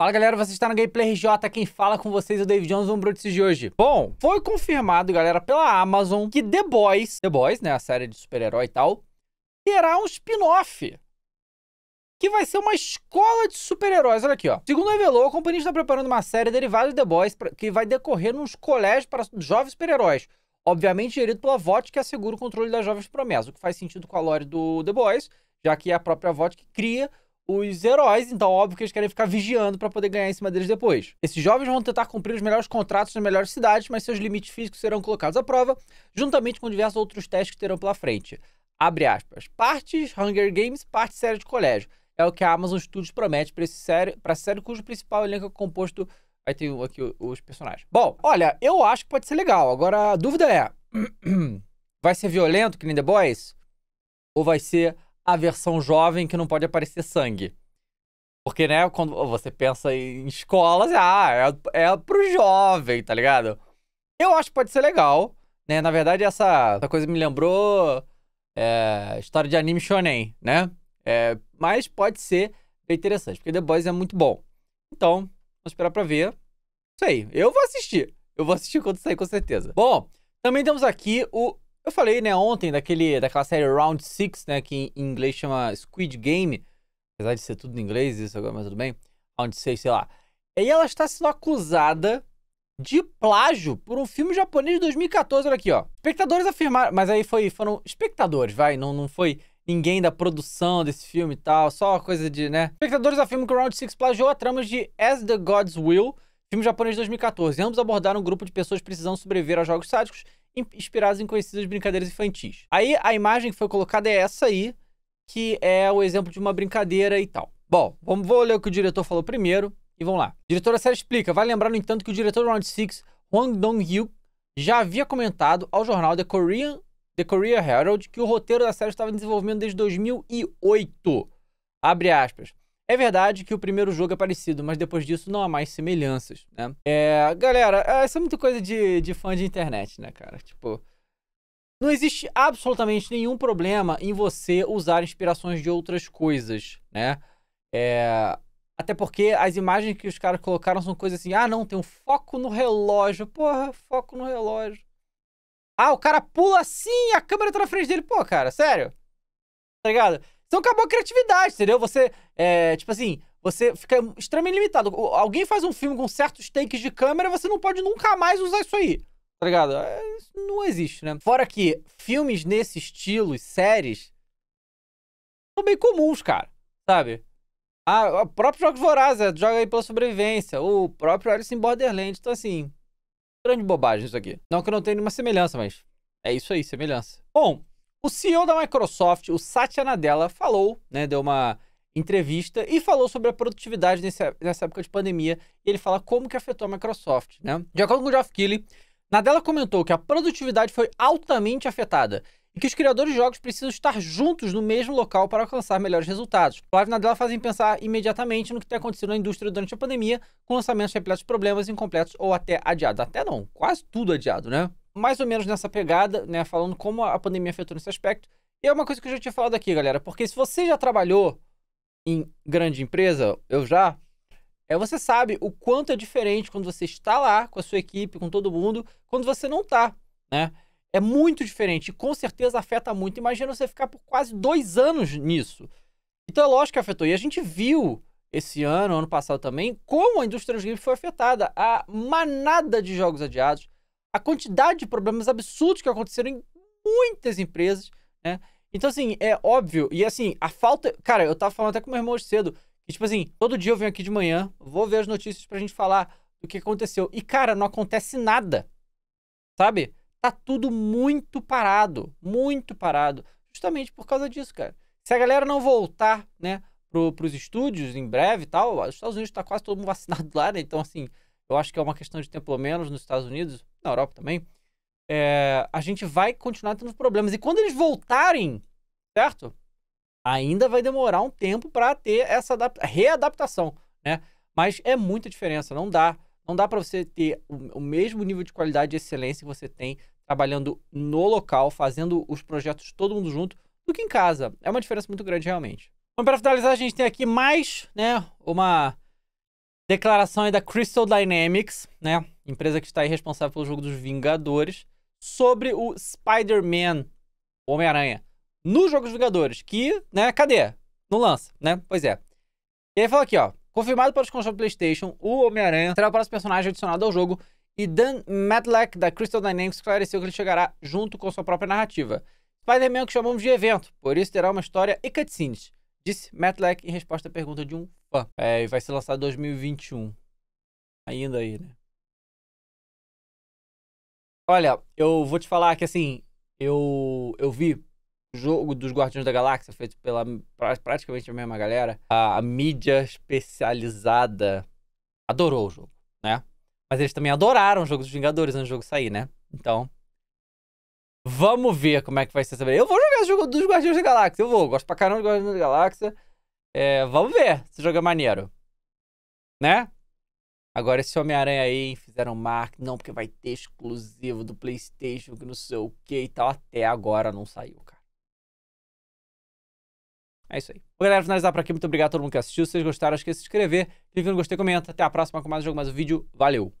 Fala galera, você está no Gameplay RJ, quem fala com vocês é o David Jones, um notícias de hoje. Bom, foi confirmado, galera, pela Amazon que The Boys, The Boys, né, a série de super-herói e tal, terá um spin-off que vai ser uma escola de super-heróis. Olha aqui, ó. Segundo revelou, a companhia está preparando uma série derivada de The Boys pra, que vai decorrer nos colégios para jovens super-heróis. Obviamente gerido pela VOT, que assegura o controle das jovens promessas, o que faz sentido com a lore do The Boys, já que é a própria VOT que cria os heróis, então óbvio que eles querem ficar vigiando para poder ganhar em cima deles depois. Esses jovens vão tentar cumprir os melhores contratos nas melhores cidades, mas seus limites físicos serão colocados à prova, juntamente com diversos outros testes que terão pela frente. Abre aspas. Partes Hunger Games, parte série de colégio. É o que a Amazon Studios promete para série, pra série cujo principal elenco é composto... Aí tem aqui os personagens. Bom, olha, eu acho que pode ser legal. Agora, a dúvida é... vai ser violento, que nem The Boys? Ou vai ser a versão jovem que não pode aparecer sangue. Porque, né, quando você pensa em escolas, ah, é, é pro jovem, tá ligado? Eu acho que pode ser legal, né? Na verdade, essa, essa coisa me lembrou é, história de anime shonen, né? É, mas pode ser bem interessante, porque The Boys é muito bom. Então, vamos esperar pra ver. Isso aí, eu vou assistir. Eu vou assistir quando sair, com certeza. Bom, também temos aqui o eu falei, né, ontem daquele, daquela série Round 6, né, que em inglês chama Squid Game, apesar de ser tudo em inglês isso agora, mas tudo bem, Round 6, sei lá. E ela está sendo acusada de plágio por um filme japonês de 2014, olha aqui, ó. Espectadores afirmaram, mas aí foi, foram espectadores, vai, não, não foi ninguém da produção desse filme e tal, só coisa de, né. Espectadores afirmam que Round 6 plagiou a trama de As the Gods Will, filme japonês de 2014. Ambos abordaram um grupo de pessoas precisando sobreviver a jogos sádicos inspirados em conhecidas brincadeiras infantis. Aí a imagem que foi colocada é essa aí, que é o exemplo de uma brincadeira e tal. Bom, vamos vou ler o que o diretor falou primeiro e vamos lá. O diretor da série explica, vale lembrar no entanto que o diretor do Round 6, Hwang Dong-hyuk, já havia comentado ao jornal The Korean The Korea Herald que o roteiro da série estava em desenvolvimento desde 2008. Abre aspas. É verdade que o primeiro jogo é parecido, mas depois disso não há mais semelhanças, né? É, galera, essa é, é muita coisa de, de fã de internet, né, cara? Tipo, não existe absolutamente nenhum problema em você usar inspirações de outras coisas, né? É, até porque as imagens que os caras colocaram são coisas assim, ah, não, tem um foco no relógio, porra, foco no relógio. Ah, o cara pula assim, a câmera tá na frente dele, pô, cara, sério? Tá ligado? Então acabou a criatividade, entendeu? Você, é, tipo assim, você fica extremamente limitado. Alguém faz um filme com certos takes de câmera, você não pode nunca mais usar isso aí. Tá ligado? É, não existe, né? Fora que filmes nesse estilo e séries são bem comuns, cara. Sabe? Ah, o próprio Jogos Vorazes é, joga aí pela sobrevivência. O próprio Alice in Borderlands. Então, assim, grande bobagem isso aqui. Não que eu não tenha nenhuma semelhança, mas é isso aí, semelhança. Bom, o CEO da Microsoft, o Satya Nadella, falou, né, deu uma entrevista e falou sobre a produtividade nessa, nessa época de pandemia. E ele fala como que afetou a Microsoft, né? De acordo com o Geoff Keighley, Nadella comentou que a produtividade foi altamente afetada e que os criadores de jogos precisam estar juntos no mesmo local para alcançar melhores resultados. Flávio Nadella fazem pensar imediatamente no que tem acontecido na indústria durante a pandemia, com lançamentos repletos de problemas incompletos ou até adiados. Até não, quase tudo adiado, né? mais ou menos nessa pegada, né? Falando como a pandemia afetou nesse aspecto. E é uma coisa que eu já tinha falado aqui, galera. Porque se você já trabalhou em grande empresa, eu já, é, você sabe o quanto é diferente quando você está lá com a sua equipe, com todo mundo, quando você não está, né? É muito diferente e com certeza afeta muito. Imagina você ficar por quase dois anos nisso. Então é lógico que afetou. E a gente viu esse ano, ano passado também, como a indústria dos games foi afetada. A manada de jogos adiados, a quantidade de problemas absurdos que aconteceram em muitas empresas, né? Então, assim, é óbvio. E, assim, a falta... Cara, eu tava falando até com meu irmão hoje cedo. Que, tipo assim, todo dia eu venho aqui de manhã, vou ver as notícias pra gente falar do que aconteceu. E, cara, não acontece nada. Sabe? Tá tudo muito parado. Muito parado. Justamente por causa disso, cara. Se a galera não voltar, né, pro, pros estúdios em breve e tal, os Estados Unidos tá quase todo mundo vacinado lá, né? Então, assim, eu acho que é uma questão de tempo, pelo menos nos Estados Unidos, na Europa também, é, a gente vai continuar tendo problemas. E quando eles voltarem, certo? Ainda vai demorar um tempo para ter essa readaptação, né? Mas é muita diferença, não dá. Não dá para você ter o, o mesmo nível de qualidade e excelência que você tem trabalhando no local, fazendo os projetos todo mundo junto, do que em casa. É uma diferença muito grande realmente. Então, para finalizar, a gente tem aqui mais, né, uma Declaração aí da Crystal Dynamics, né? Empresa que está aí responsável pelo jogo dos Vingadores, sobre o Spider-Man, Homem-Aranha, no jogo dos Vingadores, que, né, cadê? Não lança, né? Pois é. E aí fala aqui, ó. Confirmado para os consoles PlayStation, o Homem-Aranha será o próximo personagem adicionado ao jogo e Dan Matlack, da Crystal Dynamics, esclareceu que ele chegará junto com sua própria narrativa. Spider-Man é que chamamos de evento, por isso terá uma história e cutscenes. Disse Matlack em resposta à pergunta de um fã. É, e vai ser lançado em 2021. Ainda aí, né? Olha, eu vou te falar que assim, eu, eu vi o jogo dos Guardiões da Galáxia, feito pela praticamente a mesma galera, a, a, mídia especializada adorou o jogo, né? Mas eles também adoraram o jogo dos Vingadores antes do jogo sair, né? Então, Vamos ver como é que vai ser essa Eu vou jogar o jogo dos Guardiões da Galáxia. Eu vou. Gosto pra caramba dos Guardiões da Galáxia. É, vamos ver se o jogo é maneiro. Né? Agora esse Homem-Aranha aí fizeram marketing. Não, porque vai ter exclusivo do Playstation, que não sei o que e tal. Até agora não saiu, cara. É isso aí. Bom, galera, finalizar por aqui. Muito obrigado a todo mundo que assistiu. Se vocês gostaram, esqueça de se inscrever. Clique no gostei, comenta. Até a próxima com mais um jogo, mais um vídeo. Valeu!